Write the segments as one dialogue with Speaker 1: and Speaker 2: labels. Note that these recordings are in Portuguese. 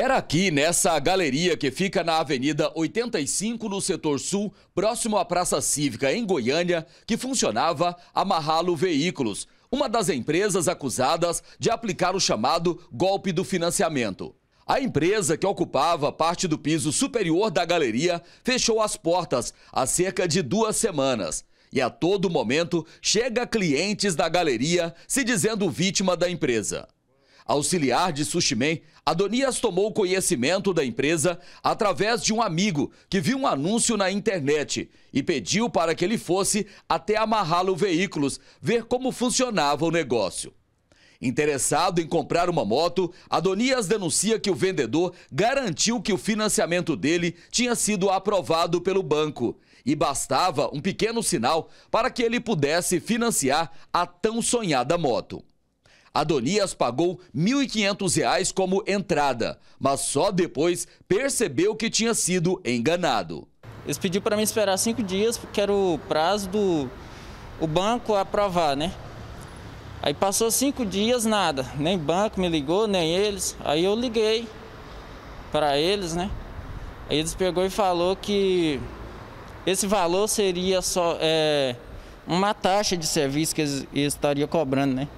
Speaker 1: Era aqui, nessa galeria que fica na Avenida 85, no setor sul, próximo à Praça Cívica, em Goiânia, que funcionava amarralo Veículos, uma das empresas acusadas de aplicar o chamado golpe do financiamento. A empresa que ocupava parte do piso superior da galeria fechou as portas há cerca de duas semanas. E a todo momento chega clientes da galeria se dizendo vítima da empresa. Auxiliar de Sushimen, Adonias tomou conhecimento da empresa através de um amigo que viu um anúncio na internet e pediu para que ele fosse até amarrá-lo Veículos ver como funcionava o negócio. Interessado em comprar uma moto, Adonias denuncia que o vendedor garantiu que o financiamento dele tinha sido aprovado pelo banco e bastava um pequeno sinal para que ele pudesse financiar a tão sonhada moto. Adonias pagou R$ 1.500 como entrada, mas só depois percebeu que tinha sido enganado. Eles pediram para mim esperar cinco dias, porque era o prazo do o banco aprovar, né? Aí passou cinco dias, nada. Nem banco me ligou, nem eles. Aí eu liguei para eles, né? Aí eles pegou e falou que esse valor seria só é, uma taxa de serviço que eles, eles estariam cobrando, né?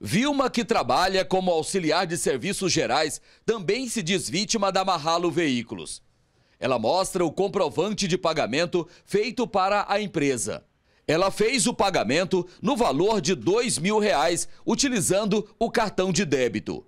Speaker 1: Vilma, que trabalha como auxiliar de serviços gerais, também se diz vítima da Marralo Veículos. Ela mostra o comprovante de pagamento feito para a empresa. Ela fez o pagamento no valor de R$ 2 mil, reais, utilizando o cartão de débito.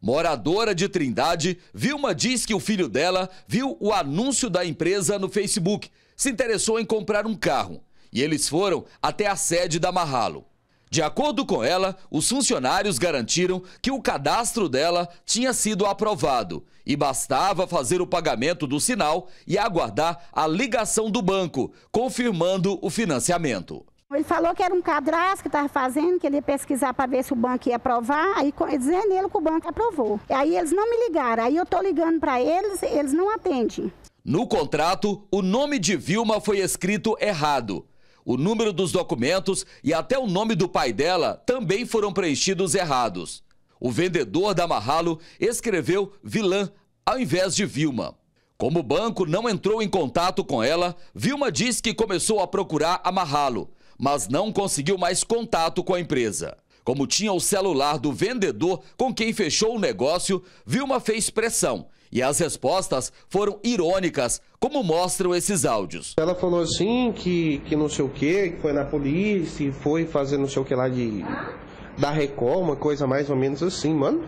Speaker 1: Moradora de Trindade, Vilma diz que o filho dela viu o anúncio da empresa no Facebook, se interessou em comprar um carro e eles foram até a sede da Marralo. De acordo com ela, os funcionários garantiram que o cadastro dela tinha sido aprovado e bastava fazer o pagamento do sinal e aguardar a ligação do banco, confirmando o financiamento.
Speaker 2: Ele falou que era um cadastro que estava fazendo, que ele ia pesquisar para ver se o banco ia aprovar. Aí dizendo ele que o banco aprovou. Aí eles não me ligaram. Aí eu estou ligando para eles, eles não atendem.
Speaker 1: No contrato, o nome de Vilma foi escrito errado o número dos documentos e até o nome do pai dela também foram preenchidos errados. O vendedor da Marralo escreveu vilã ao invés de Vilma. Como o banco não entrou em contato com ela, Vilma diz que começou a procurar a Marralo, mas não conseguiu mais contato com a empresa. Como tinha o celular do vendedor com quem fechou o negócio, Vilma fez pressão e as respostas foram irônicas, como mostram esses áudios. Ela falou
Speaker 3: assim que, que não sei o que, que foi na polícia, foi fazer não sei o que lá de da Record, uma coisa mais ou menos assim, mano.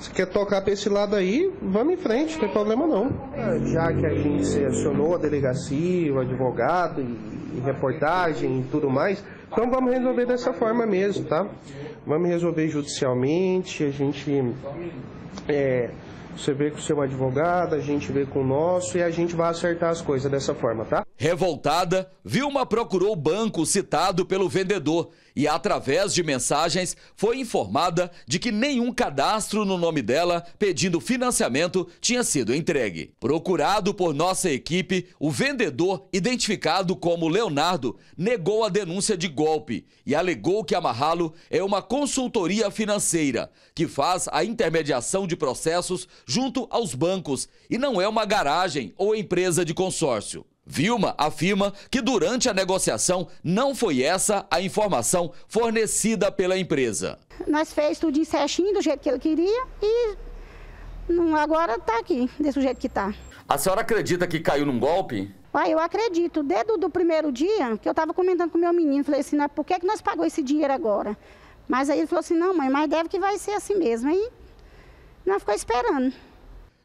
Speaker 3: Se quer tocar pra esse lado aí, vamos em frente, não tem problema não. É, já que a gente se acionou a delegacia, o advogado e, e reportagem e tudo mais, então vamos resolver dessa forma mesmo, tá? Vamos resolver judicialmente, a gente é, você vê com o seu advogado, a gente vê com o nosso e a gente vai acertar as coisas dessa forma, tá?
Speaker 1: Revoltada, Vilma procurou o banco citado pelo vendedor e, através de mensagens, foi informada de que nenhum cadastro no nome dela pedindo financiamento tinha sido entregue. Procurado por nossa equipe, o vendedor, identificado como Leonardo, negou a denúncia de golpe e alegou que Amarralo é uma consultoria financeira que faz a intermediação de processos junto aos bancos e não é uma garagem ou empresa de consórcio. Vilma afirma que durante a negociação não foi essa a informação fornecida pela empresa.
Speaker 2: Nós fez tudo certinho do jeito que ele queria e agora está aqui, desse jeito que está.
Speaker 1: A senhora acredita que caiu num golpe?
Speaker 2: Ah, eu acredito. Desde o primeiro dia que eu estava comentando com meu menino, falei assim, né, por que, que nós pagou esse dinheiro agora? Mas aí ele falou assim, não mãe, mas deve que vai ser assim mesmo. Aí nós ficamos esperando.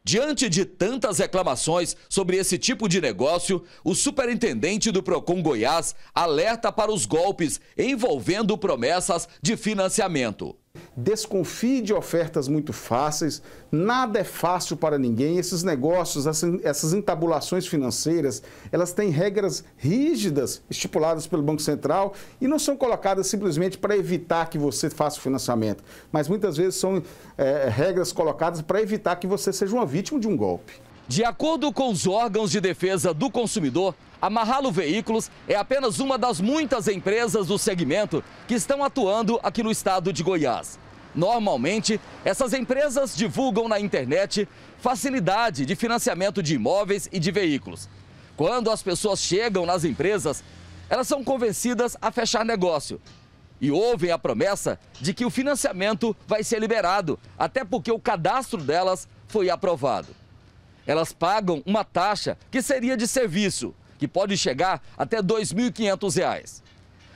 Speaker 1: Diante de tantas reclamações sobre esse tipo de negócio, o superintendente do Procon Goiás alerta para os golpes envolvendo promessas de financiamento.
Speaker 2: Desconfie de ofertas muito fáceis, nada é fácil para ninguém. Esses negócios, essas entabulações financeiras, elas têm regras rígidas estipuladas pelo Banco Central e não são colocadas simplesmente para evitar que você faça o financiamento, mas muitas vezes são é, regras colocadas para evitar que você seja uma vítima de um golpe.
Speaker 1: De acordo com os órgãos de defesa do consumidor, Amarralo Veículos é apenas uma das muitas empresas do segmento que estão atuando aqui no estado de Goiás. Normalmente, essas empresas divulgam na internet facilidade de financiamento de imóveis e de veículos. Quando as pessoas chegam nas empresas, elas são convencidas a fechar negócio e ouvem a promessa de que o financiamento vai ser liberado, até porque o cadastro delas foi aprovado elas pagam uma taxa que seria de serviço, que pode chegar até R$ 2.500.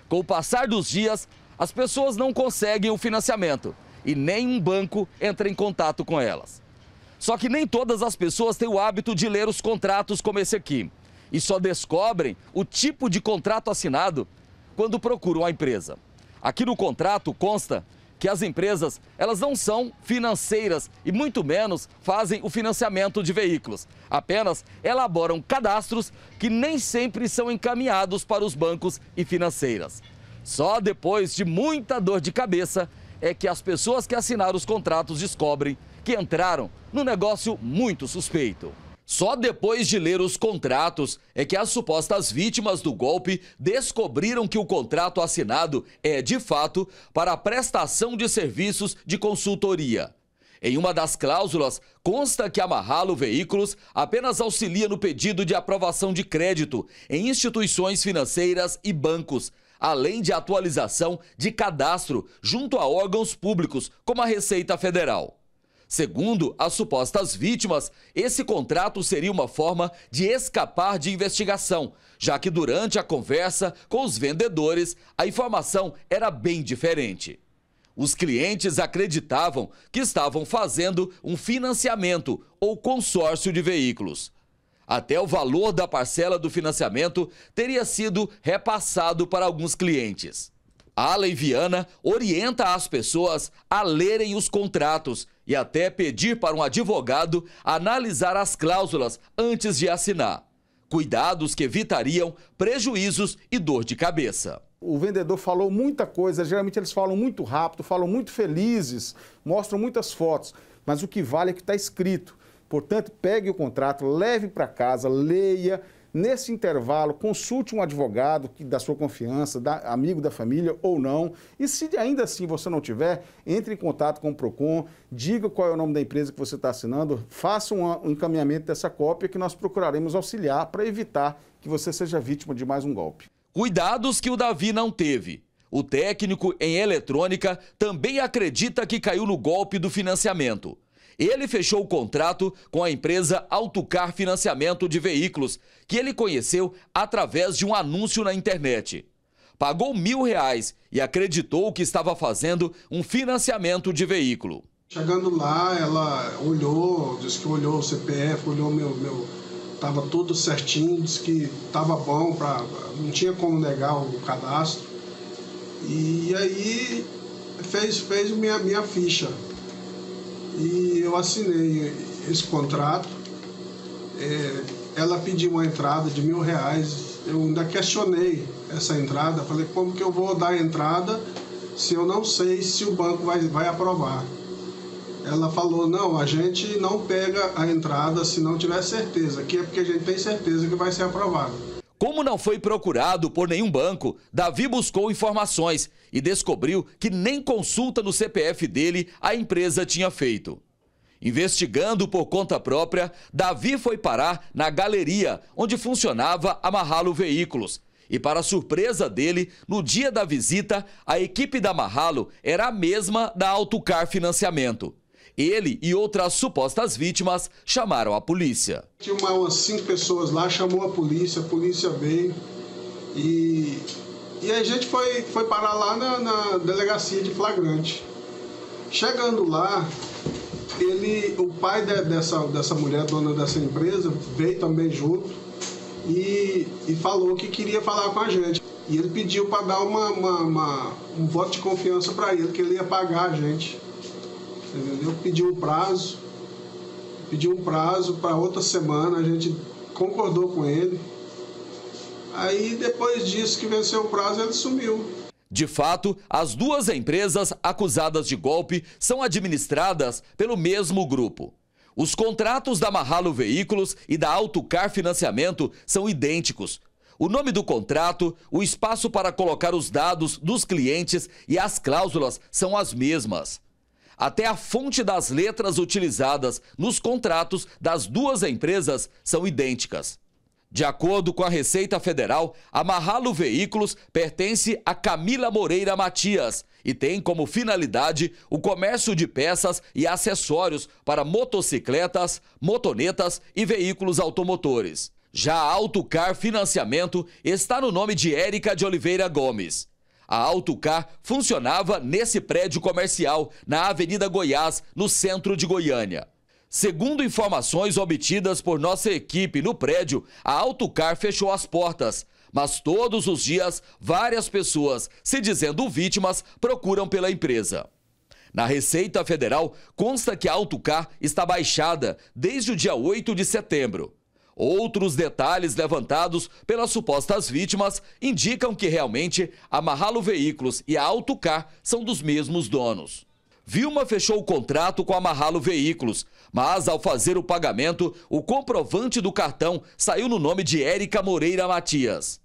Speaker 1: Com o passar dos dias, as pessoas não conseguem o financiamento e nenhum banco entra em contato com elas. Só que nem todas as pessoas têm o hábito de ler os contratos como esse aqui e só descobrem o tipo de contrato assinado quando procuram a empresa. Aqui no contrato consta que as empresas, elas não são financeiras e muito menos fazem o financiamento de veículos. Apenas elaboram cadastros que nem sempre são encaminhados para os bancos e financeiras. Só depois de muita dor de cabeça é que as pessoas que assinaram os contratos descobrem que entraram no negócio muito suspeito. Só depois de ler os contratos é que as supostas vítimas do golpe descobriram que o contrato assinado é, de fato, para a prestação de serviços de consultoria. Em uma das cláusulas, consta que amarrá-lo veículos apenas auxilia no pedido de aprovação de crédito em instituições financeiras e bancos, além de atualização de cadastro junto a órgãos públicos, como a Receita Federal. Segundo as supostas vítimas, esse contrato seria uma forma de escapar de investigação, já que durante a conversa com os vendedores, a informação era bem diferente. Os clientes acreditavam que estavam fazendo um financiamento ou consórcio de veículos. Até o valor da parcela do financiamento teria sido repassado para alguns clientes. A Lei Viana orienta as pessoas a lerem os contratos e até pedir para um advogado analisar as cláusulas antes de assinar. Cuidados que evitariam prejuízos e dor de cabeça.
Speaker 2: O vendedor falou muita coisa, geralmente eles falam muito rápido, falam muito felizes, mostram muitas fotos, mas o que vale é que está escrito. Portanto, pegue o contrato, leve para casa, leia, Nesse intervalo, consulte um advogado que, da sua confiança, da, amigo da família ou não. E se ainda assim você não tiver, entre em contato com o PROCON, diga qual é o nome da empresa que você está assinando, faça um encaminhamento dessa cópia que nós procuraremos auxiliar para evitar que você seja vítima de mais
Speaker 1: um golpe. Cuidados que o Davi não teve. O técnico em eletrônica também acredita que caiu no golpe do financiamento. Ele fechou o contrato com a empresa Autocar Financiamento de Veículos, que ele conheceu através de um anúncio na internet. Pagou mil reais e acreditou que estava fazendo um financiamento de veículo.
Speaker 3: Chegando lá, ela olhou, disse que olhou o CPF, olhou meu. meu tava tudo certinho, disse que estava bom, pra, não tinha como negar o cadastro. E aí fez, fez minha, minha ficha. E eu assinei esse contrato. É, ela pediu uma entrada de mil reais. Eu ainda questionei essa entrada. Falei, como que eu vou dar a entrada se eu não sei se o banco vai, vai aprovar? Ela falou, não, a gente não pega a
Speaker 1: entrada se não tiver certeza, que é porque a gente tem certeza que vai ser aprovado. Como não foi procurado por nenhum banco, Davi buscou informações e descobriu que nem consulta no CPF dele a empresa tinha feito. Investigando por conta própria, Davi foi parar na galeria onde funcionava Amarralo Veículos. E para surpresa dele, no dia da visita, a equipe da Amarralo era a mesma da Autocar Financiamento. Ele e outras supostas vítimas chamaram a polícia.
Speaker 3: Tinha umas cinco pessoas lá, chamou a polícia, a polícia veio e, e a gente foi, foi parar lá na, na delegacia de flagrante. Chegando lá, ele, o pai de, dessa, dessa mulher, dona dessa empresa, veio também junto e, e falou que queria falar com a gente. E ele pediu para dar uma, uma, uma, um voto de confiança para ele, que ele ia pagar a gente. Você entendeu? Pediu um prazo, pediu um prazo para outra semana, a gente concordou com ele. Aí
Speaker 1: depois disso que venceu o prazo, ele sumiu. De fato, as duas empresas acusadas de golpe são administradas pelo mesmo grupo. Os contratos da Marralo Veículos e da Autocar Financiamento são idênticos. O nome do contrato, o espaço para colocar os dados dos clientes e as cláusulas são as mesmas. Até a fonte das letras utilizadas nos contratos das duas empresas são idênticas. De acordo com a Receita Federal, Amarralo Veículos pertence a Camila Moreira Matias e tem como finalidade o comércio de peças e acessórios para motocicletas, motonetas e veículos automotores. Já a Autocar Financiamento está no nome de Érica de Oliveira Gomes. A AutoCar funcionava nesse prédio comercial, na Avenida Goiás, no centro de Goiânia. Segundo informações obtidas por nossa equipe no prédio, a AutoCar fechou as portas. Mas todos os dias, várias pessoas, se dizendo vítimas, procuram pela empresa. Na Receita Federal, consta que a AutoCar está baixada desde o dia 8 de setembro. Outros detalhes levantados pelas supostas vítimas indicam que realmente amarralo Veículos e a Autocar são dos mesmos donos. Vilma fechou o contrato com amarralo Veículos, mas ao fazer o pagamento, o comprovante do cartão saiu no nome de Érica Moreira Matias.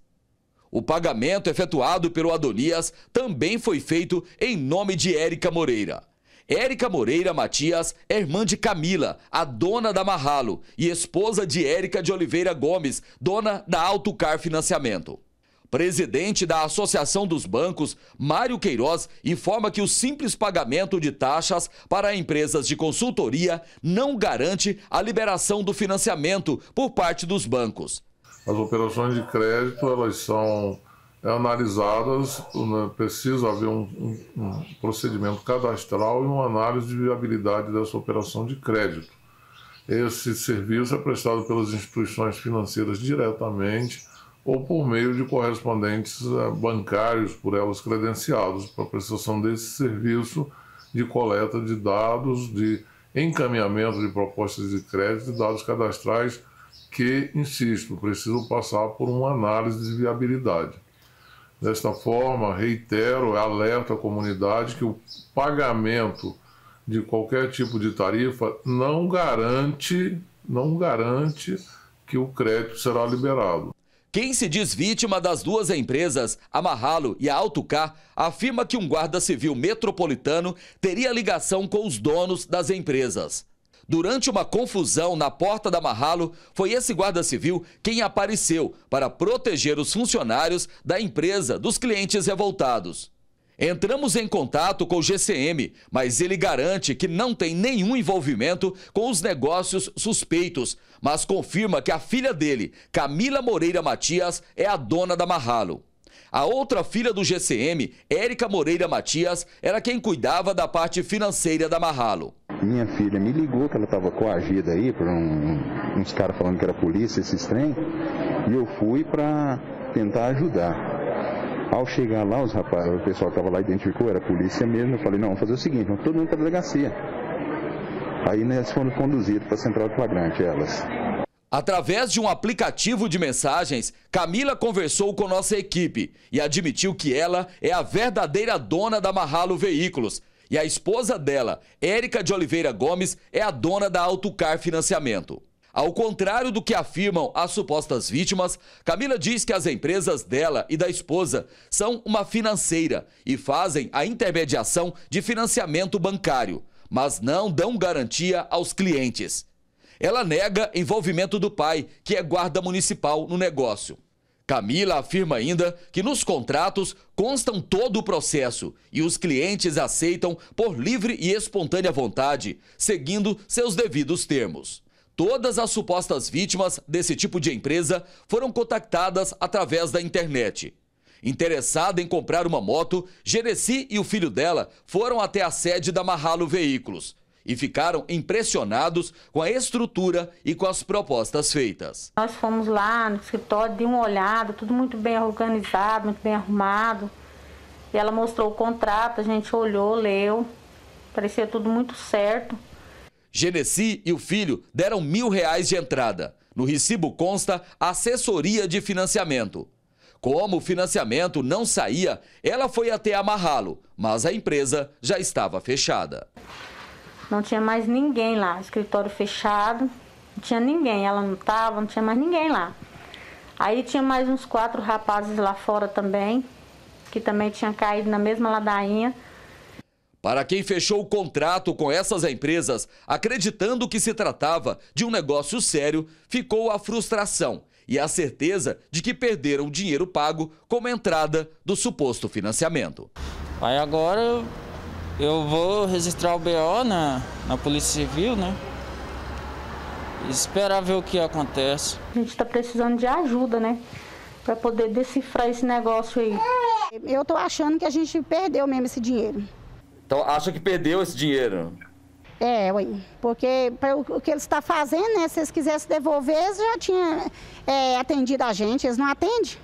Speaker 1: O pagamento efetuado pelo Adonias também foi feito em nome de Érica Moreira. Érica Moreira Matias é irmã de Camila, a dona da Marralo, e esposa de Érica de Oliveira Gomes, dona da Autocar Financiamento. Presidente da Associação dos Bancos, Mário Queiroz, informa que o simples pagamento de taxas para empresas de consultoria não garante a liberação do financiamento por parte dos bancos. As operações de crédito, elas são é analisadas, né, precisa haver um, um, um, procedimento cadastral e uma análise de viabilidade dessa operação de crédito. Esse serviço é prestado pelas instituições financeiras diretamente ou por meio de correspondentes eh, bancários por elas credenciados para a prestação desse serviço de coleta de dados, de encaminhamento de propostas de crédito e dados cadastrais que, insisto, precisam passar por uma análise de viabilidade. Desta forma, reitero, alerto a comunidade que o pagamento de qualquer tipo de tarifa não garante, não garante que o crédito será liberado. Quem se diz vítima das duas empresas, Amarralo e a Autocar, afirma que um guarda civil metropolitano teria ligação com os donos das empresas. Durante uma confusão na porta da Marralo, foi esse guarda civil quem apareceu para proteger os funcionários da empresa dos clientes revoltados. Entramos em contato com o GCM, mas ele garante que não tem nenhum envolvimento com os negócios suspeitos, mas confirma que a filha dele, Camila Moreira Matias, é a dona da Marralo. A outra filha do GCM, Érica Moreira Matias, era quem cuidava da parte financeira da Marralo.
Speaker 2: Minha filha me ligou que ela estava coagida aí por um, uns caras falando que era polícia, esses trem, e eu fui para tentar ajudar. Ao chegar lá, os rapaz, o pessoal que estava lá identificou, era polícia mesmo. Eu falei, não, vamos fazer o seguinte, vamos todo mundo para a delegacia. Aí elas foram conduzidas para a central flagrante, elas.
Speaker 1: Através de um aplicativo de mensagens, Camila conversou com nossa equipe e admitiu que ela é a verdadeira dona da Marralo Veículos. E a esposa dela, Érica de Oliveira Gomes, é a dona da Autocar Financiamento. Ao contrário do que afirmam as supostas vítimas, Camila diz que as empresas dela e da esposa são uma financeira e fazem a intermediação de financiamento bancário, mas não dão garantia aos clientes. Ela nega envolvimento do pai, que é guarda municipal, no negócio. Camila afirma ainda que nos contratos constam todo o processo e os clientes aceitam por livre e espontânea vontade, seguindo seus devidos termos. Todas as supostas vítimas desse tipo de empresa foram contactadas através da internet. Interessada em comprar uma moto, Gereci e o filho dela foram até a sede da Marralo Veículos e ficaram impressionados com a estrutura e com as propostas feitas.
Speaker 2: Nós fomos lá no escritório, de uma olhada, tudo muito bem organizado, muito bem arrumado. E ela mostrou o contrato, a gente olhou, leu, parecia tudo muito certo.
Speaker 1: Genesi e o filho deram mil reais de entrada. No recibo consta assessoria de financiamento. Como o financiamento não saía, ela foi até amarrá-lo, mas a empresa já estava fechada.
Speaker 2: Não tinha mais ninguém lá, escritório fechado, não tinha ninguém, ela não estava, não tinha mais ninguém lá. Aí tinha mais uns quatro rapazes lá fora também, que também tinha caído na mesma ladainha.
Speaker 1: Para quem fechou o contrato com essas empresas, acreditando que se tratava de um negócio sério, ficou a frustração e a certeza de que perderam o dinheiro pago como entrada do suposto financiamento. Aí agora eu vou registrar o BO na, na Polícia Civil, né? esperar ver o que acontece.
Speaker 2: A gente está precisando de ajuda, né? Para poder decifrar esse negócio aí. Eu tô achando que a gente perdeu mesmo esse dinheiro.
Speaker 1: Então acha que perdeu esse dinheiro?
Speaker 2: É, ué, porque o que eles estão tá fazendo, né? Se eles quisessem devolver, eles já tinham é, atendido a gente, eles não atendem.